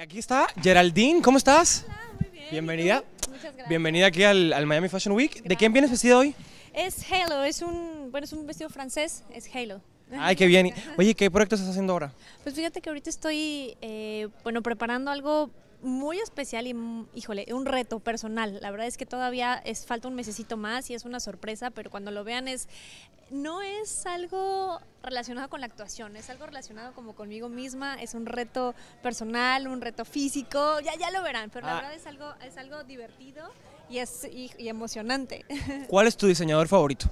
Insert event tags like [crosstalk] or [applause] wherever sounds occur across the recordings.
Aquí está Geraldine, ¿cómo estás? muy bien. Bienvenida. Muchas gracias. Bienvenida aquí al, Miami Fashion Week. ¿De quién vienes vestido hoy? Es Halo, es un, bueno, es un vestido francés, es Halo. Ay, qué bien. [laughs] Oye, ¿qué proyecto estás haciendo ahora? Pues fíjate que ahorita estoy, eh, bueno, preparando algo muy especial y, mm, híjole, un reto personal. La verdad es que todavía es, falta un mesecito más y es una sorpresa, pero cuando lo vean es, no es algo relacionado con la actuación, es algo relacionado como conmigo misma, es un reto personal, un reto físico, ya, ya lo verán, pero la ah. verdad es algo, es algo divertido y es y emocionante. [laughs] ¿Cuál es tu diseñador favorito?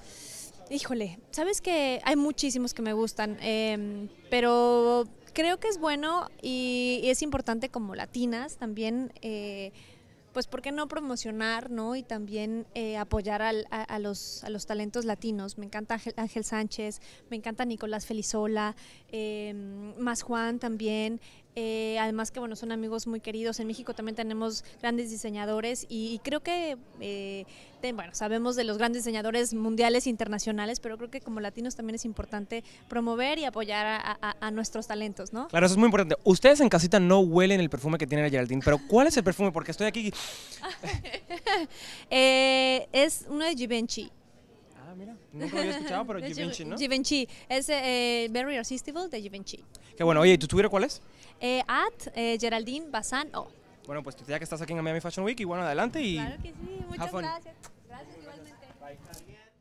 Híjole, sabes que hay muchísimos que me gustan, em, pero creo que es bueno y, es importante como latinas también, eh, pues, ¿por qué no promocionar, no? Y también eh, apoyar a, los, talentos latinos. Me encanta Ángel, Ángel Sánchez, me encanta Nicolás Felizola, em, Más Juan también. Eh, además que bueno, son amigos muy queridos. En México también tenemos grandes diseñadores y, creo que eh, bueno, sabemos de los grandes diseñadores mundiales e internacionales, pero creo que como latinos también es importante promover y apoyar a, nuestros talentos, ¿no? Claro, eso es muy importante. Ustedes en casita no huelen el perfume que tiene la Geraldine, pero ¿cuál es el perfume? Porque estoy aquí. [laughs] Eh, es uno de Givenchy. Ah, nunca lo había escuchado, pero [laughs] Givenchy, ¿no? Givenchy, es eh, Very Irresistible de Givenchy. Qué bueno, oye, ¿y tu Twitter cuál es? Eh, at eh, Geraldine Bazán O. Bueno, pues ya que estás aquí en Miami Fashion Week, y bueno, adelante y... Claro que sí, muchas gracias. Gracias igualmente. Bye.